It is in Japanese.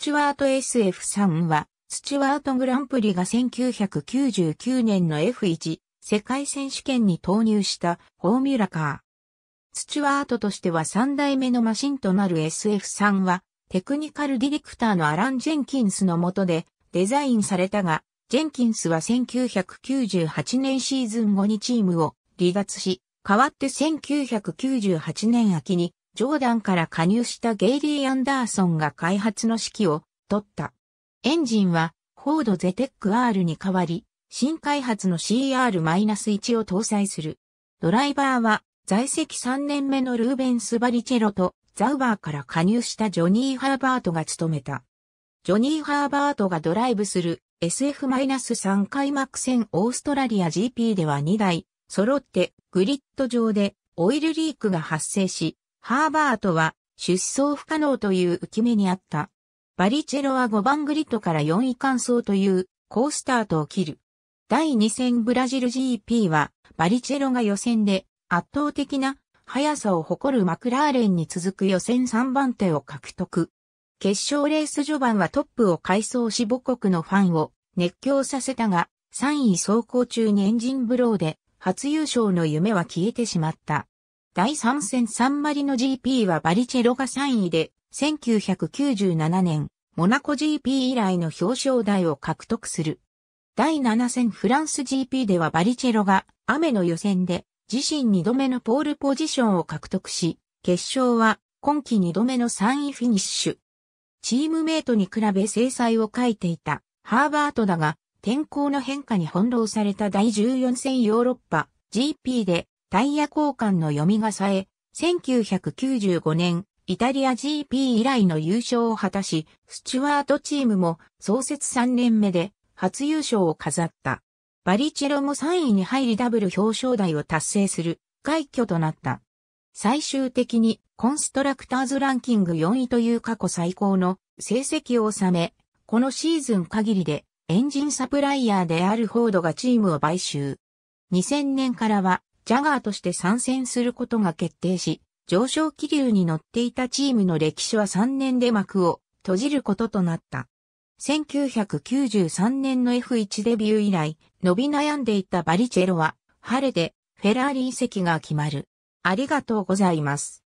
チュワート SF3 は、スチュワートグランプリが1999年の F1 世界選手権に投入したフォーミュラカー。スチュワートとしては3代目のマシンとなる SF3 は、テクニカルディレクターのアラン・ジェンキンスの下でデザインされたが、ジェンキンスは1998年シーズン後にチームを離脱し、代わって1998年秋にジョーダンから加入したゲイリー・アンダーソンが開発の指揮を取った。エンジンはフォードゼテック R に代わり、新開発の CR-1 を搭載する。ドライバーは在籍3年目のルーベンス・バリチェロとザウバーから加入したジョニー・ハーバートが務めた。ジョニー・ハーバートがドライブする SF-3 開幕戦オーストラリア GP では2台、揃ってグリッド上でオイルリークが発生し、ハーバートは出走不可能という浮き目にあった。バリチェロは5番グリッドから4位完走という好スタートを切る。第2戦ブラジル GP はバリチェロが予選で圧倒的な速さを誇るマクラーレンに続く予選3番手を獲得。決勝レース序盤はトップを改装し母国のファンを熱狂させたが3位走行中にエンジンブローで初優勝の夢は消えてしまった。第3戦サンマリの GP はバリチェロが3位で、1997年、モナコ GP 以来の表彰台を獲得する。第7戦フランス GP ではバリチェロが雨の予選で自身2度目のポールポジションを獲得し、決勝は今季2度目の3位フィニッシュ。チームメイトに比べ制裁を書いていたハーバートだが、天候の変化に翻弄された第14戦ヨーロッパ GP でタイヤ交換の読みがさえ、1995年、イタリア GP 以来の優勝を果たし、スチュワートチームも創設3年目で初優勝を飾った。バリチェロも3位に入りダブル表彰台を達成する快挙となった。最終的にコンストラクターズランキング4位という過去最高の成績を収め、このシーズン限りでエンジンサプライヤーであるフォードがチームを買収。2000年からはジャガーとして参戦することが決定し、上昇気流に乗っていたチームの歴史は3年で幕を閉じることとなった。1993年の F1 デビュー以来、伸び悩んでいたバリチェロは、晴れでフェラーリ移籍が決まる。ありがとうございます。